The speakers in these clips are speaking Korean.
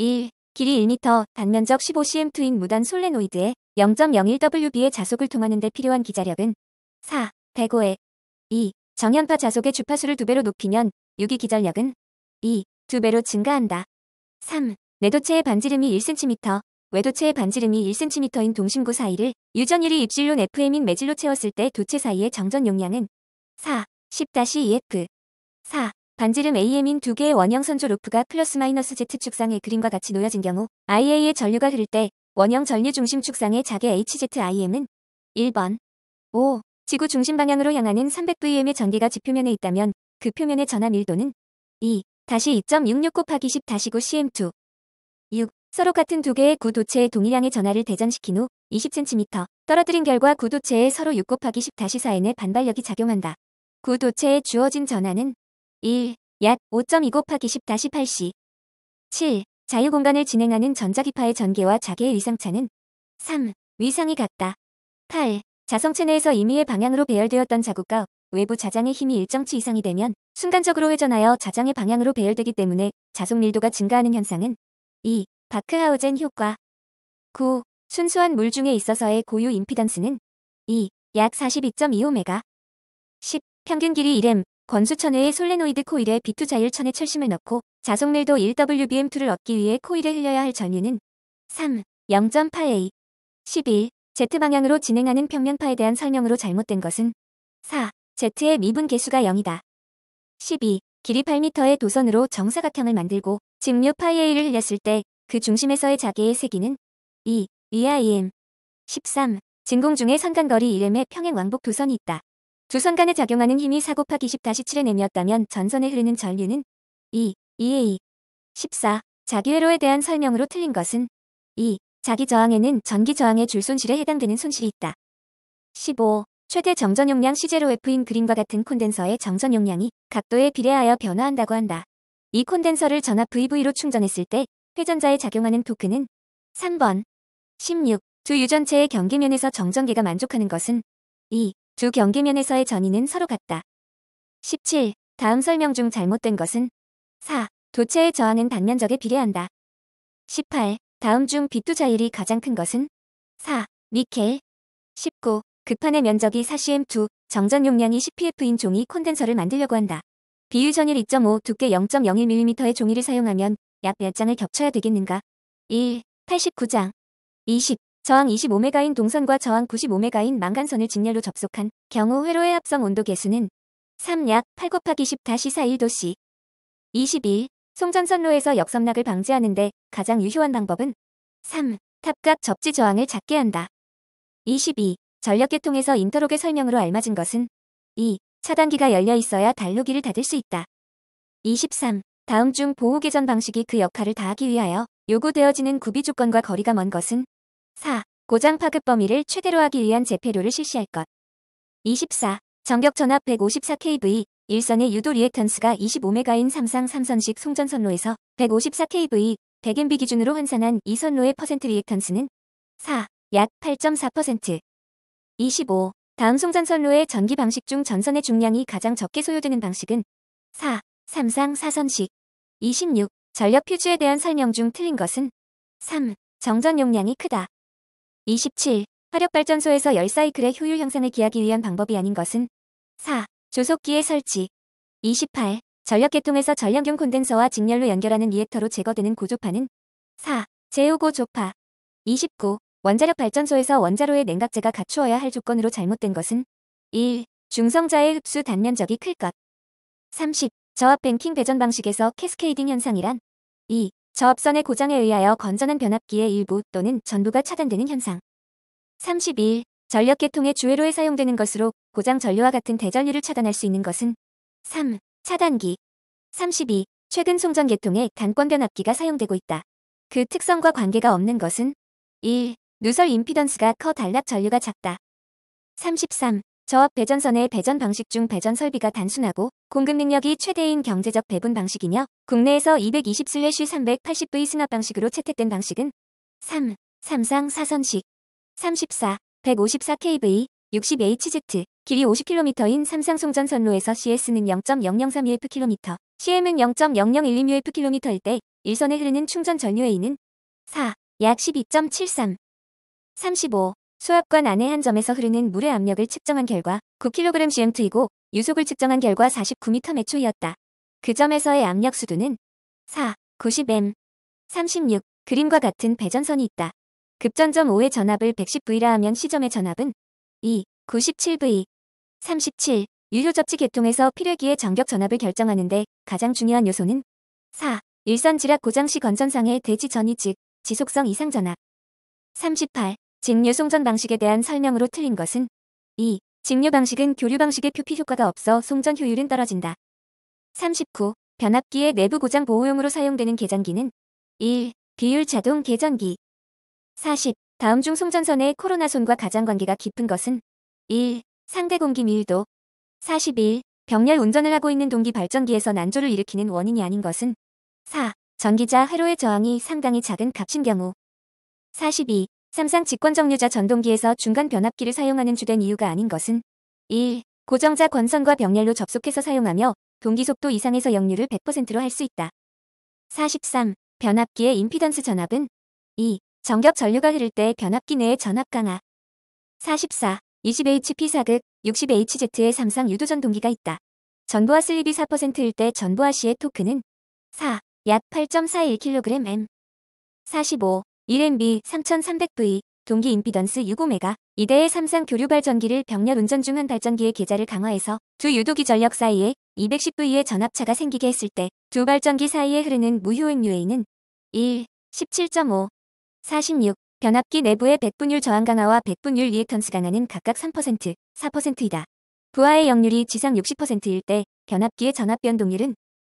1. 길이 1m, 단면적 1 5 c m 인 무단 솔레노이드의 0.01wb의 자속을 통하는 데 필요한 기자력은 4. 105에 2. 정연파 자속의 주파수를 2배로 높이면 유기 기전력은 2. 2배로 증가한다. 3. 내도체의 반지름이 1cm, 외도체의 반지름이 1cm인 동심구 사이를 유전율이 입실론 FM인 매질로 채웠을 때 도체 사이의 정전 용량은 4. 10-2F 4. 반지름 AM인 두 개의 원형 선조 루프가 플러스 마이너스 Z축상의 그림과 같이 놓여진 경우 IA의 전류가 흐를 때 원형 전류 중심 축상의 자개 HZIM은 1번 5. 지구 중심 방향으로 향하는 300VM의 전기가 지표면에 있다면 그 표면의 전압 1도는 2. 다시 2.66 곱하기 10 다시 9 cm 2 6. 서로 같은 두 개의 구도체의 동일량의 전하를 대전시킨 후 20cm 떨어뜨린 결과 구도체의 서로 6 곱하기 10 다시 4n의 반발력이 작용한다. 구도체에 주어진 전하는 1. 약 5.2 곱하기 10 다시 8시 7. 자유공간을 진행하는 전자기파의 전개와 자개의 위상차는 3. 위상이 같다. 8. 자성체 내에서 임의의 방향으로 배열되었던 자국과 외부 자장의 힘이 일정치 이상이 되면 순간적으로 회전하여 자장의 방향으로 배열되기 때문에 자속 밀도가 증가하는 현상은 2. 바크하우젠 효과 9. 순수한 물 중에 있어서의 고유 임피던스는 2. 약 42.25메가 10. 평균 길이 1m, 권수천의 솔레노이드 코일에 B2 자율천의 철심을 넣고 자속밀도 1WBM2를 얻기 위해 코일에 흘려야 할 전류는 3, 0.8A, 11, Z방향으로 진행하는 평면파에 대한 설명으로 잘못된 것은 4, Z의 미분 개수가 0이다. 12, 길이 8m의 도선으로 정사각형을 만들고 직류 파이A를 흘렸을 때 그 중심에서의 자개의 세기는 2, 2IM, 13, 진공 중에 선간거리 1m의 평행 왕복 도선이 있다. 두선 간에 작용하는 힘이 4 곱하기 1 0 7에내미었다면 전선에 흐르는 전류는 2, 2A, 14, 자기회로에 대한 설명으로 틀린 것은 2, 자기저항에는 전기저항의 줄손실에 해당되는 손실이 있다. 15. 최대 정전용량 C0F인 그림과 같은 콘덴서의 정전용량이 각도에 비례하여 변화한다고 한다. 이 콘덴서를 전압 VV로 충전했을 때 회전자에 작용하는 토크는 3번 16. 두 유전체의 경계면에서 정전기가 만족하는 것은 2. 두 경계면에서의 전이는 서로 같다. 17. 다음 설명 중 잘못된 것은 4. 도체의 저항은 단면적에 비례한다. 18. 다음 중 비투자율이 가장 큰 것은 4. 니켈 19. 급판의 면적이 4 c m 2 정전 용량이 10pf인 종이 콘덴서를 만들려고 한다. 비율 전일 2.5 두께 0.01mm의 종이를 사용하면 약 몇 장을 겹쳐야 되겠는가? 1. 89장 20. 저항 25메가인 동선과 저항 95메가인 망간선을 직렬로 접속한 경우 회로의 합성 온도 계수는 3약 8 곱하기 10-4 다시 1도씨 21. 송전선로에서 역섬락을 방지하는데 가장 유효한 방법은 3. 탑각 접지 저항을 작게 한다. 22. 전력계통에서 인터록의 설명으로 알맞은 것은 2. 차단기가 열려 있어야 달로기를 닫을 수 있다. 23. 다음 중보호개전 방식이 그 역할을 다하기 위하여 요구되어지는 구비 조건과 거리가 먼 것은 4. 고장 파급 범위를 최대로 하기 위한 재패료를 실시할 것. 24. 전격 전압 154kV 일선의 유도 리액턴스가 25메가인 삼상 3선식 송전선로에서 154kV 100MB 기준으로 환산한 이 선로의 퍼센트 리액턴스는 4. 약 8.4% 25. 다음 송전선로의 전기 방식 중 전선의 중량이 가장 적게 소요되는 방식은 4. 삼상 4선식 26. 전력 퓨즈에 대한 설명 중 틀린 것은 3. 정전 용량이 크다. 27. 화력발전소에서 열사이클의 효율 향상을 기하기 위한 방법이 아닌 것은 4. 조속기의 설치 28. 전력계통에서 전력균 콘덴서와 직렬로 연결하는 리액터로 제거되는 고조파는 4. 제후고조파 29. 원자력 발전소에서 원자로의 냉각제가 갖추어야 할 조건으로 잘못된 것은 1. 중성자의 흡수 단면적이 클 것. 30. 저압 뱅킹 배전 방식에서 캐스케이딩 현상이란 2. 저압선의 고장에 의하여 건전한 변압기의 일부 또는 전부가 차단되는 현상 3 2 전력계통의 주회로에 사용되는 것으로 고장 전류와 같은 대전류를 차단할 수 있는 것은 3. 차단기 32. 최근 송전계통에 단권 변압기가 사용되고 있다. 그 특성과 관계가 없는 것은 1. 누설 임피던스가 커 단락 전류가 작다. 33. 저압 배전선의 배전 방식 중 배전 설비가 단순하고 공급 능력이 최대인 경제적 배분 방식이며 국내에서 220/380V 슬래 승합 방식으로 채택된 방식은 3. 3상4선식 34, 154kV, 60HZ, 길이 50km인 삼상송전선로에서 CS는 0.0031km, CM은 0.0012µfkm일 때 일선에 흐르는 충전 전류에 있는 4, 약 12.73, 35, 수압관 안에 한 점에서 흐르는 물의 압력을 측정한 결과 9kggmt이고 유속을 측정한 결과 4 9 m 초이었다그 점에서의 압력 수두는 4, 90m, 36, 그림과 같은 배전선이 있다. 급전점 5의 전압을 110V라 하면 시점의 전압은 2, 97V, 37, 유효 접지 계통에서 필요기의 전격 전압을 결정하는데 가장 중요한 요소는 4, 일선 지락 고장 시 건전상의 대지 전이 즉 지속성 이상 전압 38, 직류 송전 방식에 대한 설명으로 틀린 것은 2. 직류 방식은 교류 방식의 표피 효과가 없어 송전 효율은 떨어진다. 39. 변압기의 내부 고장 보호용으로 사용되는 계전기는 1. 비율 자동 계전기 40. 다음 중 송전선의 코로나손과 가장 관계가 깊은 것은 1. 상대 공기 밀도 41. 병렬 운전을 하고 있는 동기 발전기에서 난조를 일으키는 원인이 아닌 것은 4. 전기자 회로의 저항이 상당히 작은 값인 경우 42. 삼상 직권정류자 전동기에서 중간 변압기를 사용하는 주된 이유가 아닌 것은 1. 고정자 권선과 병렬로 접속해서 사용하며 동기속도 이상에서 역류를 100%로 할 수 있다. 43. 변압기의 임피던스 전압은 2. 정격 전류가 흐를 때 변압기 내의 전압 강화 44. 20HP 사극, 60HZ의 삼상 유도전 동기가 있다. 전부화 슬립이 4%일 때전부화 시의 토크는 4. 약 8.41kg M 45. 1MB 3300V 동기 인피던스 65메가 2대의 삼상 교류 발전기를 병렬 운전 중 한 발전기의 계좌를 강화해서 두 유도기 전력 사이에 210V의 전압차가 생기게 했을 때 두 발전기 사이에 흐르는 무효인 UA는 1. 17.5 46. 변압기 내부의 백분율 저항 강화와 백분율 리액턴스 강화는 각각 3%, 4%이다. 부하의 역률이 지상 60%일 때 변압기의 전압 변동률은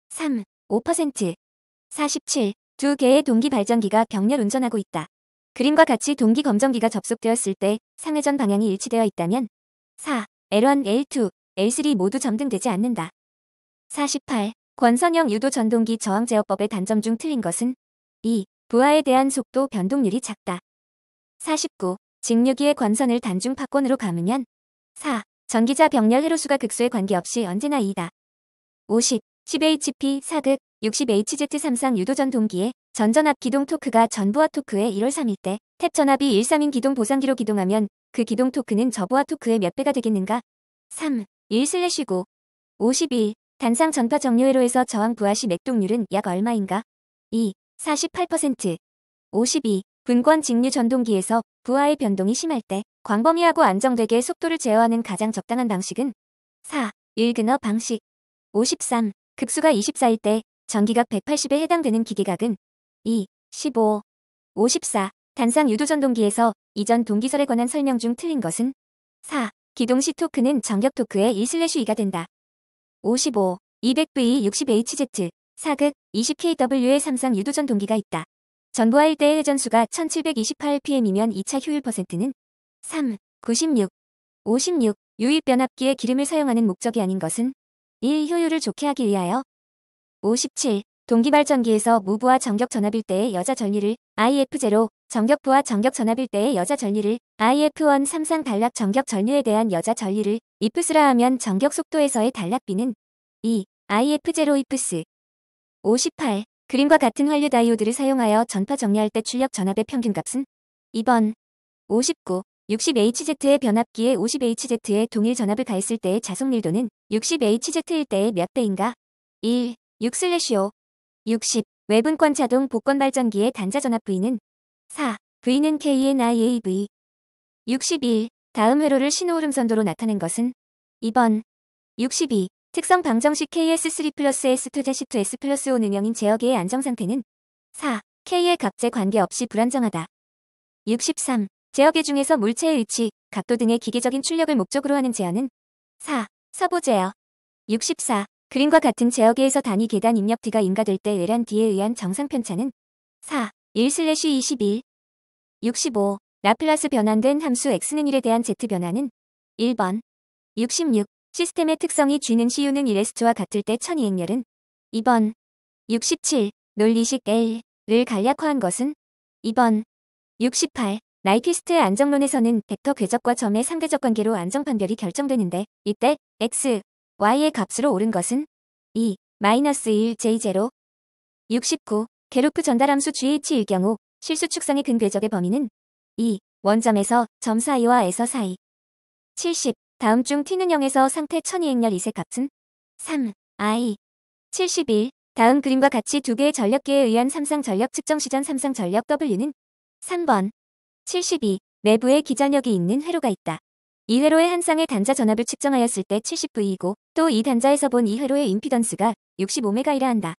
3, 5%, 47. 두 개의 동기 발전기가 병렬 운전하고 있다. 그림과 같이 동기 검정기가 접속되었을 때 상회전 방향이 일치되어 있다면 4. L1, L2, L3 모두 점등되지 않는다. 48. 권선형 유도 전동기 저항 제어법의 단점 중 틀린 것은 2. 부하에 대한 속도 변동률이 작다. 49. 직류기의 관선을 단중 파권으로 감으면 4. 전기자 병렬 회로수가 극소에 관계없이 언제나 2다. 50. 10HP 4극 60HZ3상 유도전 동기에 전전압 기동 토크가 전부와 토크의 1월 3일 때탭 전압이 1 3인 기동 보상기로 기동하면 그 기동 토크는 저부와 토크의 몇 배가 되겠는가? 3. 1슬래시9 51. 단상 전파 정류회로에서 저항 부하시 맥동률은 약 얼마인가? 2. 48%, 52. 분권 직류 전동기에서 부하의 변동이 심할 때 광범위하고 안정되게 속도를 제어하는 가장 적당한 방식은 4. 일근어 방식 53. 극수가 24일 때 전기각 180에 해당되는 기계각은 2. 15. 54. 단상 유도 전동기에서 이전 동기설에 관한 설명 중 틀린 것은 4. 기동 시 토크는 전격 토크의 1/2가 된다. 55. 200V 60HZ 4극 20kW의 삼상 유도전 동기가 있다. 전부와 1대의 회전수가 1728pm이면 2차 효율 퍼센트는 3, 96, 56, 유입 변압기의 기름을 사용하는 목적이 아닌 것은 1. 효율을 좋게 하기 위하여 57. 동기발전기에서 무부와 전격 전압일 때의 여자 전류를 IF0, 전격부와전격 전압일 때의 여자 전류를 IF1 삼상 단락 전격 전류에 대한 여자 전류를 i f 스라 하면 전격 속도에서의 단락비는 2. IF0 IFS 58. 그림과 같은 활류 다이오드를 사용하여 전파 정리할 때 출력 전압의 평균값은 2번 59. 60HZ의 변압기에 50HZ의 동일 전압을 가했을 때의 자속밀도는 60HZ일 때의 몇 배인가? 1. 6 슬래시오. 60. 외분권 자동 복권 발전기의 단자 전압 V는 4. V는 KNIAV 61. 다음 회로를 신호 흐름 선도로 나타낸 것은 2번 62. 특성 방정식 KS3 플러스 S2 다시 2 S 플러스 5 능형인 제어기의 안정상태는 4. K의 각재 관계없이 불안정하다. 63. 제어기 중에서 물체의 위치, 각도 등의 기계적인 출력을 목적으로 하는 제어는 4. 서보 제어. 64. 그림과 같은 제어기에서 단위 계단 입력 D가 인가될 때 외란 D에 의한 정상 편차는 4. 1-21 65. 라플라스 변환된 함수 X는 1에 대한 Z 변화는 1번 66. 시스템의 특성이 쥐는 CU는 e 스트와 같을 때 천이행렬은 2번 67 논리식 L를 간략화한 것은 2번 68 나이피스트의 안정론에서는 벡터 궤적과 점의 상대적 관계로 안정판별이 결정되는데 이때 x, y의 값으로 오른 것은 2, 마이너스 1, j0 69. 게루프 전달함수 GH일 경우 실수 축상의 근궤적의 범위는 2, 원점에서 점 사이와 에서 사이 70. 다음 중 T는 0에서 상태 1200열 2색 값은 3, I, 71. 다음 그림과 같이 두 개의 전력계에 의한 삼상 전력 측정 시전 삼상 전력 W는 3번, 72. 내부에 기전력이 있는 회로가 있다. 이 회로의 한 쌍의 단자 전압을 측정하였을 때 70V이고 또 이 단자에서 본 이 회로의 임피던스가 65메가이라 한다.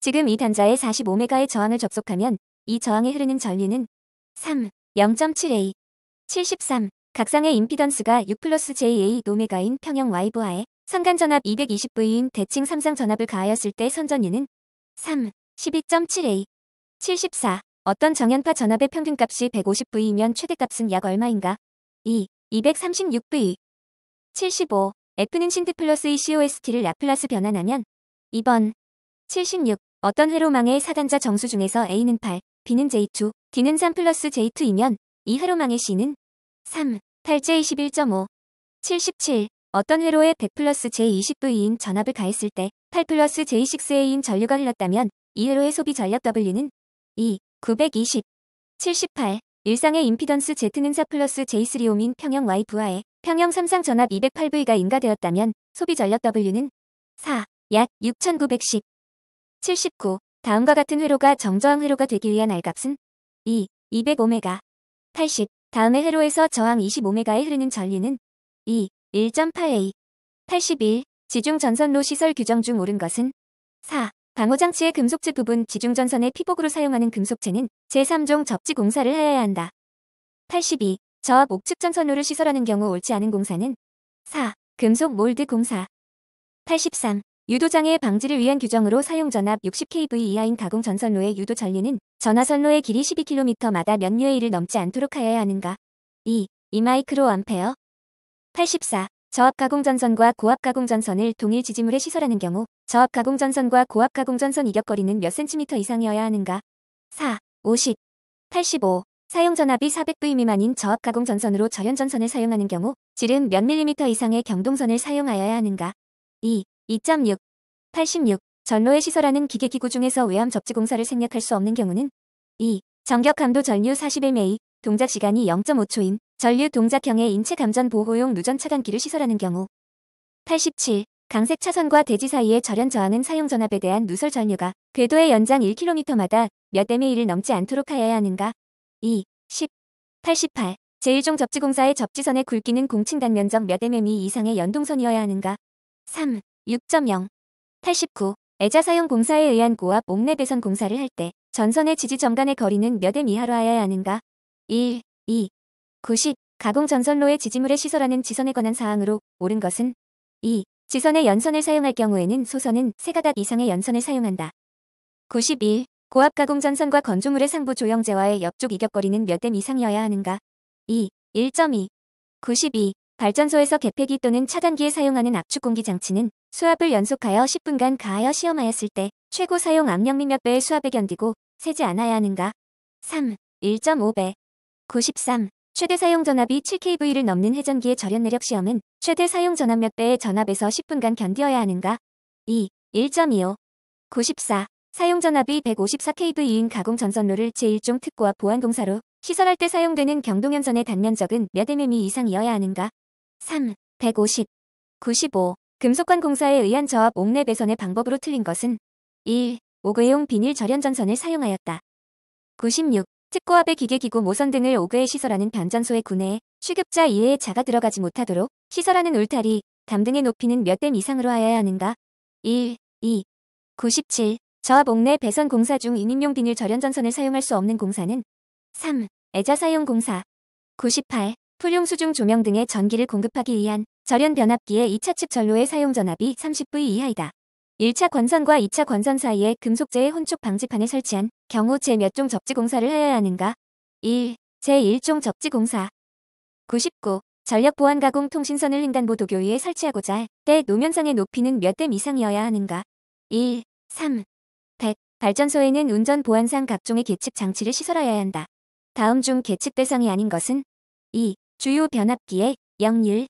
지금 이 단자에 45메가의 저항을 접속하면 이 저항에 흐르는 전류는 3, 0.7A, 73, 각상의 임피던스가 6 플러스 JA 노메가인 평형 와이브하에 상간전압 220V인 대칭 3상 전압을 가하였을 때 선전이는 3, 12.7A, 74. 어떤 정연파 전압의 평균값이 150V이면 최대값은 약 얼마인가? 2, 236V, 75. F는 신드 플러스 e COST를 라플라스 변환하면 2번 76. 어떤 회로망의 4단자 정수 중에서 A는 8, B는 J2, D는 3 플러스 J2이면 이 회로망의 C는 3. 탈제 21.5 77. 어떤 회로에 100 플러스 J20V인 전압을 가했을 때8 플러스 J6A인 전류가 흘렀다면 이 회로의 소비 전력 W는 2. 920 78. 일상의 임피던스 Z는 4 플러스 J3옴인 평형 Y 부하에 평형 삼상 전압 208V가 인가되었다면 소비 전력 W는 4. 약 6910 79. 다음과 같은 회로가 정저항 회로가 되기 위한 R값은 2. 205메가 80. 다음에 회로에서 저항 25메가에 흐르는 전류는 2, 1.8A, 81, 지중전선로 시설 규정 중 옳은 것은 4, 방호장치의 금속체 부분 지중전선의 피복으로 사용하는 금속체는 제3종 접지 공사를 하여야 한다. 82, 저압 옥측전선로를 시설하는 경우 옳지 않은 공사는 4, 금속 몰드 공사 83, 유도장애 방지를 위한 규정으로 사용 전압 60kV 이하인 가공 전선로의 유도 전류는 전화선로의 길이 12km마다 몇류의을 넘지 않도록 하여야 하는가. 2. 2마이크로암페어 84. 저압 가공 전선과 고압 가공 전선을 동일 지지물에 시설하는 경우 저압 가공 전선과 고압 가공 전선 이격거리는 몇 cm 이상이어야 하는가. 4. 50. 85. 사용 전압이 400V 미만인 저압 가공 전선으로 저연 전선을 사용하는 경우 지름 몇 밀리미터 이상의 경동선을 사용하여야 하는가. 2. 2.6. 86. 전로의 시설하는 기계기구 중에서 외암 접지 공사를 생략할 수 없는 경우는 2. 정격 감도 전류 41매이, 동작 시간이 0.5초인 전류 동작형의 인체 감전 보호용 누전 차단기를 시설하는 경우 87. 강색 차선과 대지 사이의 절연 저항은 사용 전압에 대한 누설 전류가 궤도의 연장 1km마다 몇 데메일을 넘지 않도록 하여야 하는가 2. 10. 88. 제1종 접지공사의 접지선의 굵기는 공칭 단면적 몇 mm 이상의 연동선이어야 하는가 3. 6.0 89. 애자사용 공사에 의한 고압 옥내대선 공사를 할 때 전선의 지지점간의 거리는 몇 m 이하로 하여야 하는가? 1. 2. 90. 가공 전선로의 지지물의 시설하는 지선에 관한 사항으로 옳은 것은 2. 지선의 연선을 사용할 경우에는 소선은 3가닥 이상의 연선을 사용한다. 91. 고압 가공 전선과 건조물의 상부 조형제와의 옆쪽 이격거리는 몇 m 이상이어야 하는가? 2. 1.2. 92. 발전소에서 개폐기 또는 차단기에 사용하는 압축 공기 장치는 수압을 연속하여 10분간 가하여 시험하였을 때 최고 사용 압력 및 몇 배의 수압을 견디고 세지 않아야 하는가? 3. 1.5배 93. 최대 사용 전압이 7kV를 넘는 회전기의 절연 내력 시험은 최대 사용 전압 몇 배의 전압에서 10분간 견뎌야 하는가? 2. 1.25 94. 사용 전압이 154kV인 가공 전선로를 제1종 특구와 보안공사로 시설할 때 사용되는 경동연선의 단면적은 몇 mm 이상이어야 하는가? 3. 150. 95. 금속관 공사에 의한 저압 옥내 배선의 방법으로 틀린 것은 1. 오그해용 비닐 절연전선을 사용하였다. 96. 특고압의 기계기구 모선 등을 오그에 시설하는 변전소의 구내에 취급자 이외의 자가 들어가지 못하도록 시설하는 울타리, 담 등의 높이는 몇 댐 이상으로 하여야 하는가? 1. 2. 97. 저압 옥내 배선 공사 중 인임용 비닐 절연전선을 사용할 수 없는 공사는 3. 애자 사용 공사 98. 풀용 수중 조명 등의 전기를 공급하기 위한 절연 변압기의 2차 측 전로의 사용 전압이 30V 이하이다. 1차 권선과 2차 권선 사이에 금속재의 혼축 방지판을 설치한 경우 제몇 종 접지 공사를 해야 하는가? 1. 제1종 접지 공사 99. 전력 보안 가공 통신선을 횡단보 도교위에 설치하고자 할 때 노면상의 높이는 몇댐 이상이어야 하는가? 1. 3. 100. 발전소에는 운전 보안상 각종의 계측 장치를 시설하여야 한다. 다음 중 계측 대상이 아닌 것은 2. 주요 변압기의 영률,